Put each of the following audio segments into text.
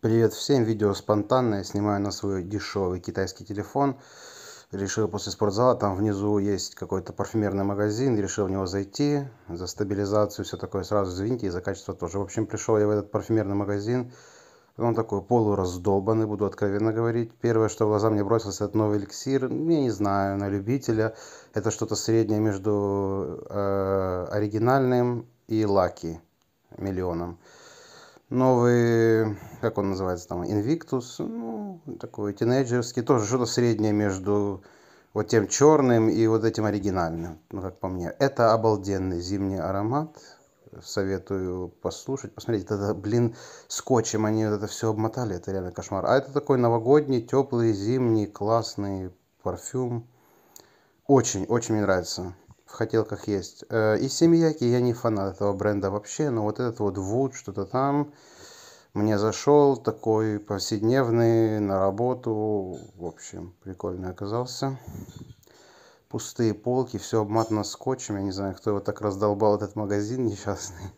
Привет всем, видео спонтанное, снимаю на свой дешевый китайский телефон. Решил после спортзала, там внизу есть какой-то парфюмерный магазин, решил в него зайти, за стабилизацию, все такое, сразу извините, и за качество тоже. В общем, пришел я в этот парфюмерный магазин, он такой полураздолбанный, буду откровенно говорить. Первое, что в глаза мне бросилось, это новый эликсир, я не знаю, на любителя. Это что-то среднее между э, оригинальным и лаки миллионом новый, как он называется там, Invictus, ну, такой тинейджерский, тоже что-то среднее между вот тем черным и вот этим оригинальным, ну, как по мне. Это обалденный зимний аромат, советую послушать, посмотреть. Это, блин, скотчем они вот это все обмотали, это реально кошмар. А это такой новогодний, теплый, зимний, классный парфюм. Очень, очень мне нравится в хотелках есть. Э, и семьяки, я не фанат этого бренда вообще, но вот этот вот Wood, что-то там, мне зашел, такой повседневный, на работу, в общем, прикольный оказался. Пустые полки, все обматано скотчем, я не знаю, кто его так раздолбал, этот магазин несчастный.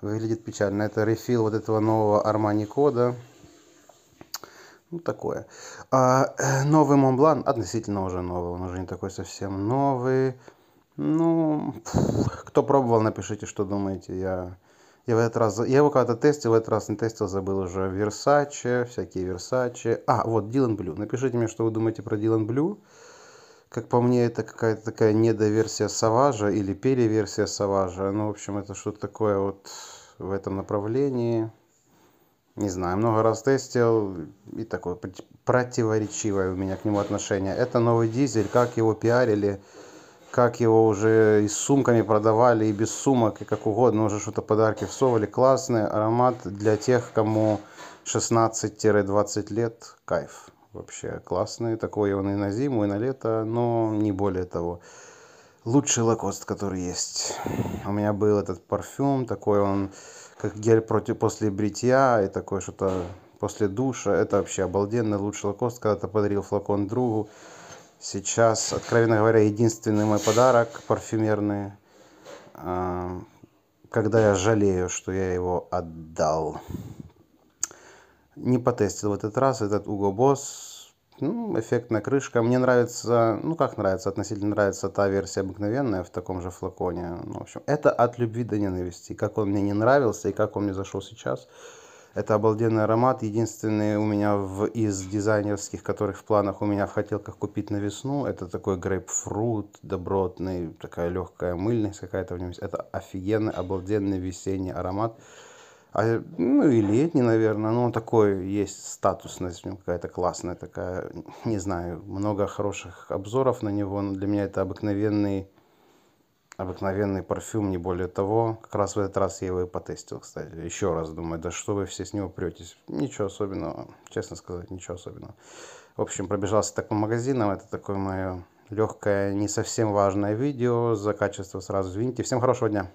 Выглядит печально. Это рефил вот этого нового Армани кода. Ну, такое. А, э, новый Монблан относительно уже новый, он уже не такой совсем новый. Ну, кто пробовал, напишите, что думаете. Я, я в этот раз, я его когда-то тестил, в этот раз не тестил, забыл уже. Версаче, всякие Версаче. А, вот, Дилан Блю. Напишите мне, что вы думаете про Дилан Блю. Как по мне, это какая-то такая недоверсия Саважа или переверсия Саважа. Ну, в общем, это что-то такое вот в этом направлении. Не знаю, много раз тестил, и такое противоречивое у меня к нему отношение. Это новый дизель, как его пиарили, как его уже и с сумками продавали, и без сумок, и как угодно, уже что-то подарки всовали, Классный аромат для тех, кому 16-20 лет, кайф. Вообще классный, такой он и на зиму, и на лето, но не более того. Лучший лакост, который есть. У меня был этот парфюм, такой он, как гель против, после бритья, и такое что-то после душа. Это вообще обалденно лучший лакост. Когда-то подарил флакон другу. Сейчас, откровенно говоря, единственный мой подарок парфюмерный, а, когда я жалею, что я его отдал. Не потестил в этот раз этот Уго Boss. Ну, эффектная крышка. Мне нравится, ну как нравится, относительно нравится та версия обыкновенная в таком же флаконе. Ну, в общем, это от любви до ненависти. Как он мне не нравился и как он мне зашел сейчас. Это обалденный аромат, единственный у меня в, из дизайнерских, которых в планах у меня в хотелках купить на весну. Это такой грейпфрут добротный, такая легкая мыльность какая-то в нем есть. Это офигенный, обалденный весенний аромат. А, ну и летний, наверное, но такой, есть статусность в нем какая-то классная такая. Не знаю, много хороших обзоров на него, но для меня это обыкновенный обыкновенный парфюм, не более того. Как раз в этот раз я его и потестил, кстати. Еще раз думаю, да что вы все с него претесь. Ничего особенного, честно сказать, ничего особенного. В общем, пробежался так по магазинам, это такое мое легкое, не совсем важное видео. За качество сразу извините. Всем хорошего дня!